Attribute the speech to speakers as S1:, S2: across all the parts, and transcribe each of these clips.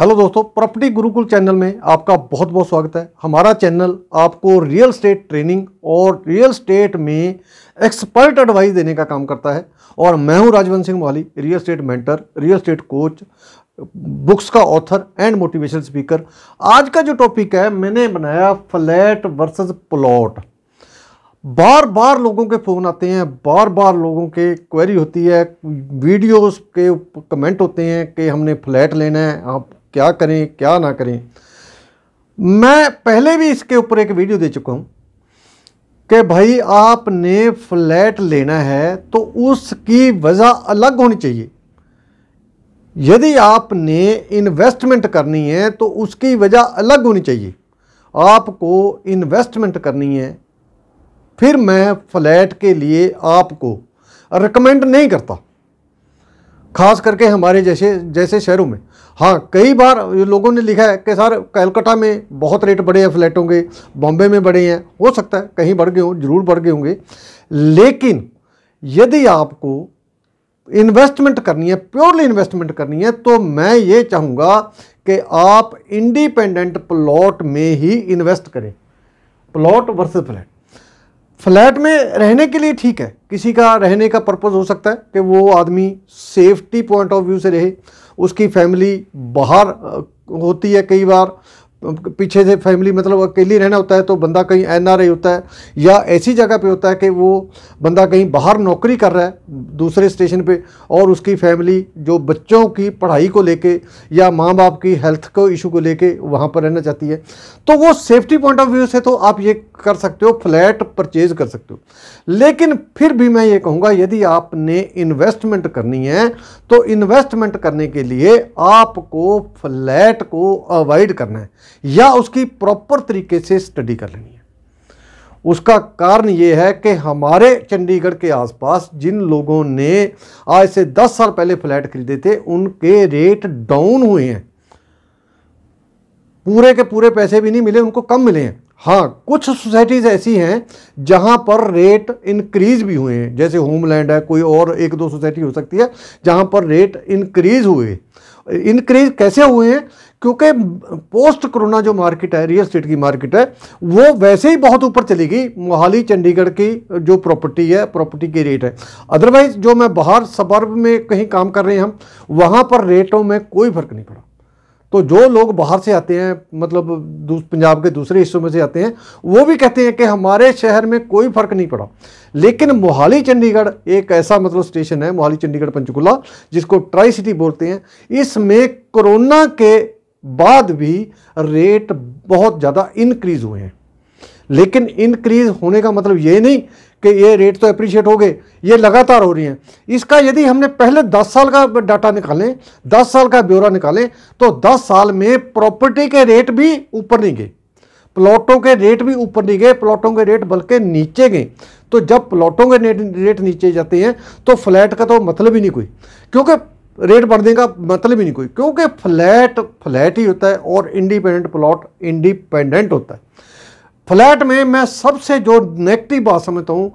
S1: hello दोस्तों property Gurukul channel में आपका बहुत बहुत स्वागत है हमारा चैनल आपको रियल स्टेट ट्रेनिंग और रियल स्टेट में एक्सपर्ट एडवाइस देने का काम करता है और मैं हूं राजवंत सिंह वाली real estate mentor real estate coach books का ऑथर एंड मोटिवेशन स्पीकर आज का जो टॉपिक है मैंने बनाया फ्लैट वर्सेज प्लॉट बार बार लोगों के फ़ोन आते हैं बार बार लोगों के क्वेरी होती है वीडियोस के कमेंट होते हैं कि हमने फ्लैट लेना है आप क्या करें क्या ना करें मैं पहले भी इसके ऊपर एक वीडियो दे चुका हूँ कि भाई आपने फ्लैट लेना है तो उसकी वजह अलग होनी चाहिए यदि आपने इन्वेस्टमेंट करनी है तो उसकी वजह अलग होनी चाहिए आपको इन्वेस्टमेंट करनी है फिर मैं फ्लैट के लिए आपको रिकमेंड नहीं करता खास करके हमारे जैसे जैसे शहरों में हाँ कई बार लोगों ने लिखा है कि सर कलकत्ता में बहुत रेट बढ़े हैं फ्लैटों के बॉम्बे में बढ़े हैं हो सकता है कहीं बढ़ गए हों जरूर बढ़ गए होंगे लेकिन यदि आपको इन्वेस्टमेंट करनी है प्योरली इन्वेस्टमेंट करनी है तो मैं ये चाहूँगा कि आप इंडिपेंडेंट प्लॉट में ही इन्वेस्ट करें प्लॉट वर्सेस फ्लैट फ्लैट में रहने के लिए ठीक है किसी का रहने का पर्पज़ हो सकता है कि वो आदमी सेफ्टी पॉइंट ऑफ व्यू से रहे उसकी फैमिली बाहर होती है कई बार पीछे से फैमिली मतलब अकेली रहना होता है तो बंदा कहीं एन आर होता है या ऐसी जगह पे होता है कि वो बंदा कहीं बाहर नौकरी कर रहा है दूसरे स्टेशन पे और उसकी फैमिली जो बच्चों की पढ़ाई को लेके या माँ बाप की हेल्थ को इशू को लेके वहाँ पर रहना चाहती है तो वो सेफ्टी पॉइंट ऑफ व्यू से तो आप ये कर सकते हो फ्लैट परचेज कर सकते हो लेकिन फिर भी मैं ये कहूँगा यदि आपने इन्वेस्टमेंट करनी है तो इन्वेस्टमेंट करने के लिए आपको फ्लैट को अवॉइड करना है या उसकी प्रॉपर तरीके से स्टडी कर लेनी है उसका कारण ये है कि हमारे चंडीगढ़ के आसपास जिन लोगों ने आज से 10 साल पहले फ्लैट खरीदे थे उनके रेट डाउन हुए हैं पूरे के पूरे पैसे भी नहीं मिले उनको कम मिले हैं हाँ कुछ सोसाइटीज़ ऐसी हैं जहाँ पर रेट इंक्रीज भी हुए हैं जैसे होमलैंड है कोई और एक दो सोसाइटी हो सकती है जहाँ पर रेट इंक्रीज हुए इंक्रीज कैसे हुए हैं क्योंकि पोस्ट कोरोना जो मार्केट है रियल स्टेट की मार्केट है वो वैसे ही बहुत ऊपर चली गई मोहाली चंडीगढ़ की जो प्रॉपर्टी है प्रॉपर्टी के रेट है अदरवाइज जो मैं बाहर सबर्ब में कहीं काम कर रहे हैं हम वहाँ पर रेटों में कोई फर्क नहीं पड़ा तो जो लोग बाहर से आते हैं मतलब पंजाब के दूसरे हिस्सों में से आते हैं वो भी कहते हैं कि हमारे शहर में कोई फ़र्क नहीं पड़ा लेकिन मोहाली चंडीगढ़ एक ऐसा मतलब स्टेशन है मोहाली चंडीगढ़ पंचकुला जिसको ट्राई सिटी बोलते हैं इसमें कोरोना के बाद भी रेट बहुत ज़्यादा इनक्रीज़ हुए हैं लेकिन इनक्रीज़ होने का मतलब ये नहीं कि ये रेट तो अप्रिशिएट हो गए ये लगातार हो रही हैं इसका यदि हमने पहले 10 साल का डाटा निकालें 10 साल का ब्यौरा निकालें तो 10 साल में प्रॉपर्टी के रेट भी ऊपर नहीं गए प्लॉटों के रेट भी ऊपर नहीं गए प्लॉटों के रेट बल्कि नीचे गए तो जब प्लॉटों के रेट नीचे जाते हैं तो फ्लैट का तो मतलब ही नहीं कोई क्योंकि रेट बढ़ने का मतलब ही नहीं कोई क्योंकि फ्लैट फ्लैट ही होता है और इंडिपेंडेंट प्लॉट इंडिपेंडेंट होता है फ्लैट में मैं सबसे जो नेगेटिव बात समझता हूँ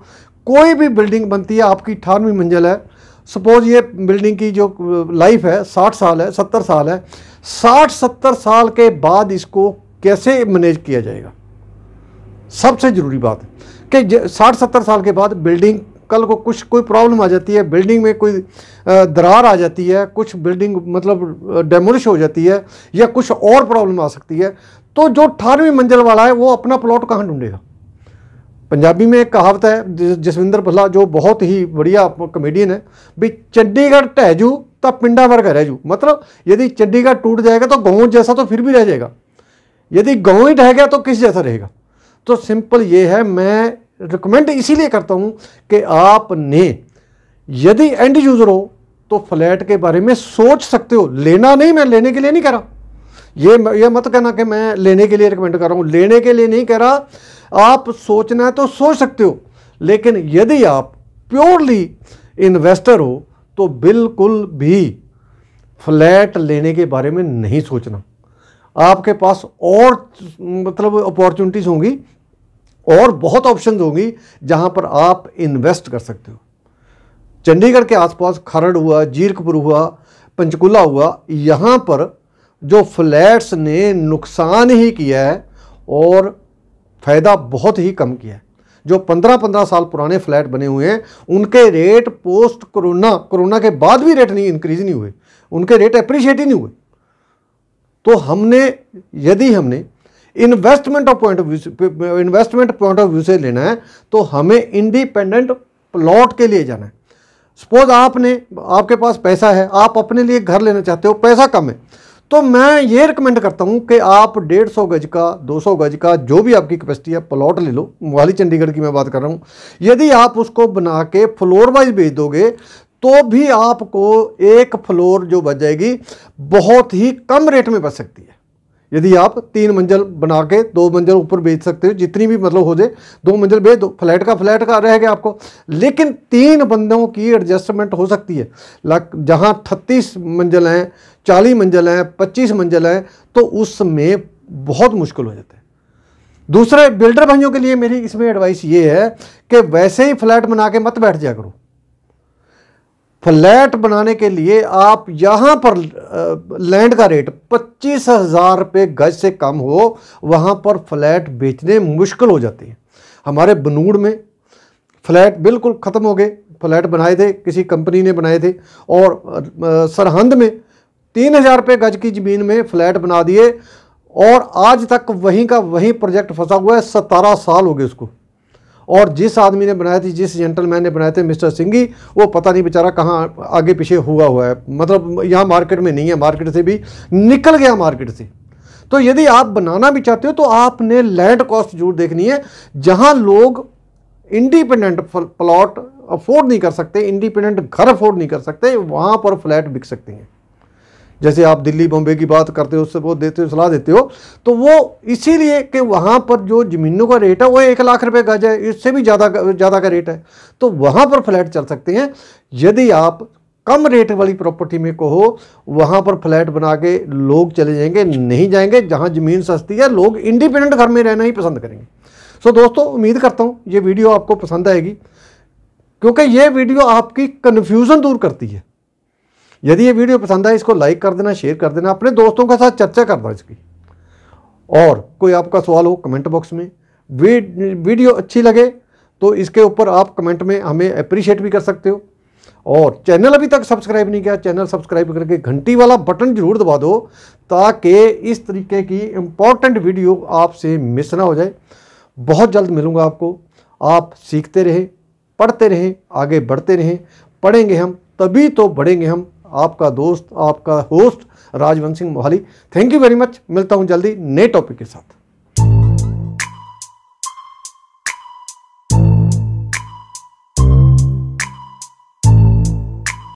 S1: कोई भी बिल्डिंग बनती है आपकी अठारहवीं मंजिल है सपोज ये बिल्डिंग की जो लाइफ है साठ साल है सत्तर साल है साठ सत्तर साल के बाद इसको कैसे मैनेज किया जाएगा सबसे ज़रूरी बात है कि साठ सत्तर साल के बाद बिल्डिंग कल को कुछ कोई प्रॉब्लम आ जाती है बिल्डिंग में कोई दरार आ जाती है कुछ बिल्डिंग मतलब डेमोलिश हो जाती है या कुछ और प्रॉब्लम आ सकती है तो जो अठारहवीं मंजिल वाला है वो अपना प्लॉट कहाँ ढूंढेगा पंजाबी में एक कहावत है जसविंदर भला जो बहुत ही बढ़िया कॉमेडियन है भी चंडीगढ़ टहजू तो पिंडा वर्ग रहजू मतलब यदि चंडीगढ़ टूट जाएगा तो गाँव जैसा तो फिर भी रह जाएगा यदि गाँव ही ढह गया तो किस जैसा रहेगा तो सिंपल ये है मैं रिकमेंड इसीलिए करता हूँ कि आपने यदि एंड यूज़र हो तो फ्लैट के बारे में सोच सकते हो लेना नहीं मैं लेने के लिए नहीं कह रहा ये ये मत कहना कि मैं लेने के लिए रिकमेंड कर रहा हूँ लेने के लिए नहीं कह रहा आप सोचना है तो सोच सकते हो लेकिन यदि आप प्योरली इन्वेस्टर हो तो बिल्कुल भी फ्लैट लेने के बारे में नहीं सोचना आपके पास और मतलब अपॉर्चुनिटीज़ होंगी और बहुत ऑप्शंस होंगी जहां पर आप इन्वेस्ट कर सकते हो चंडीगढ़ के आसपास खरड़ हुआ जीरकपुर हुआ पंचकुला हुआ यहाँ पर जो फ्लैट्स ने नुकसान ही किया है और फ़ायदा बहुत ही कम किया है जो पंद्रह पंद्रह साल पुराने फ्लैट बने हुए हैं उनके रेट पोस्ट कोरोना कोरोना के बाद भी रेट नहीं इंक्रीज नहीं हुए उनके रेट अप्रिशिएट ही नहीं हुए तो हमने यदि हमने investment of point of view investment point of view से लेना है तो हमें इंडिपेंडेंट प्लॉट के लिए जाना है सपोज आपने आपके पास पैसा है आप अपने लिए घर लेना चाहते हो पैसा कम है तो मैं ये रिकमेंड करता हूँ कि आप डेढ़ सौ गज का दो सौ गज का जो भी आपकी कैपेसिटी है प्लॉट ले लो मोहाली चंडीगढ़ की मैं बात कर रहा हूँ यदि आप उसको बना के फ्लोर वाइज बेच दोगे तो भी आपको एक फ्लोर जो बच जाएगी बहुत ही कम रेट में बच सकती है यदि आप तीन मंजिल बना के दो मंजिल ऊपर बेच सकते हो जितनी भी मतलब हो जाए दो मंजिल बेच दो फ्लैट का फ्लैट का रहेगा आपको लेकिन तीन बंदों की एडजस्टमेंट हो सकती है लाख जहाँ अठत्तीस मंजिल हैं चालीस मंजिल हैं पच्चीस मंजिल हैं तो उसमें बहुत मुश्किल हो जाता है दूसरे बिल्डर भाइयों के लिए मेरी इसमें एडवाइस ये है कि वैसे ही फ्लैट बना के मत बैठ जाया करो फ्लैट बनाने के लिए आप यहाँ पर लैंड का रेट पच्चीस हज़ार रुपये गज से कम हो वहाँ पर फ्लैट बेचने मुश्किल हो जाते हैं हमारे बनूड़ में फ्लैट बिल्कुल ख़त्म हो गए फ्लैट बनाए थे किसी कंपनी ने बनाए थे और सरहंद में तीन हज़ार रुपये गज की ज़मीन में फ्लैट बना दिए और आज तक वहीं का वहीं प्रोजेक्ट फंसा हुआ है सतारह साल हो गए उसको और जिस आदमी ने बनाए थे जिस जेंटलमैन ने बनाए थे मिस्टर सिंघी वो पता नहीं बेचारा कहाँ आगे पीछे हुआ हुआ है मतलब यहाँ मार्केट में नहीं है मार्केट से भी निकल गया मार्केट से तो यदि आप बनाना भी चाहते हो तो आपने लैंड कॉस्ट जरूर देखनी है जहाँ लोग इंडिपेंडेंट प्लॉट अफोर्ड नहीं कर सकते इंडिपेंडेंट घर अफोर्ड नहीं कर सकते वहाँ पर फ्लैट बिक सकते हैं जैसे आप दिल्ली बॉम्बे की बात करते हो उससे वो देते हो सलाह देते हो तो वो इसीलिए कि वहाँ पर जो ज़मीनों का रेट है वो एक लाख रुपये गज है इससे भी ज़्यादा ज़्यादा का रेट है तो वहाँ पर फ्लैट चल सकते हैं यदि आप कम रेट वाली प्रॉपर्टी में कहो वहाँ पर फ्लैट बना के लोग चले जाएंगे नहीं जाएंगे जहाँ ज़मीन सस्ती है लोग इंडिपेंडेंट घर में रहना ही पसंद करेंगे सो दोस्तों उम्मीद करता हूँ ये वीडियो आपको पसंद आएगी क्योंकि ये वीडियो आपकी कन्फ्यूज़न दूर करती है यदि ये वीडियो पसंद आए इसको लाइक कर देना शेयर कर देना अपने दोस्तों के साथ चर्चा करना इसकी और कोई आपका सवाल हो कमेंट बॉक्स में वीडियो अच्छी लगे तो इसके ऊपर आप कमेंट में हमें अप्रिशिएट भी कर सकते हो और चैनल अभी तक सब्सक्राइब नहीं किया चैनल सब्सक्राइब करके घंटी वाला बटन जरूर दबा दो ताकि इस तरीके की इम्पॉर्टेंट वीडियो आपसे मिस ना हो जाए बहुत जल्द मिलूँगा आपको आप सीखते रहें पढ़ते रहें आगे बढ़ते रहें पढ़ेंगे हम तभी तो बढ़ेंगे हम आपका दोस्त आपका host Rajwant Singh Mohali thank you very much मिलता हूँ जल्दी नए टॉपिक के साथ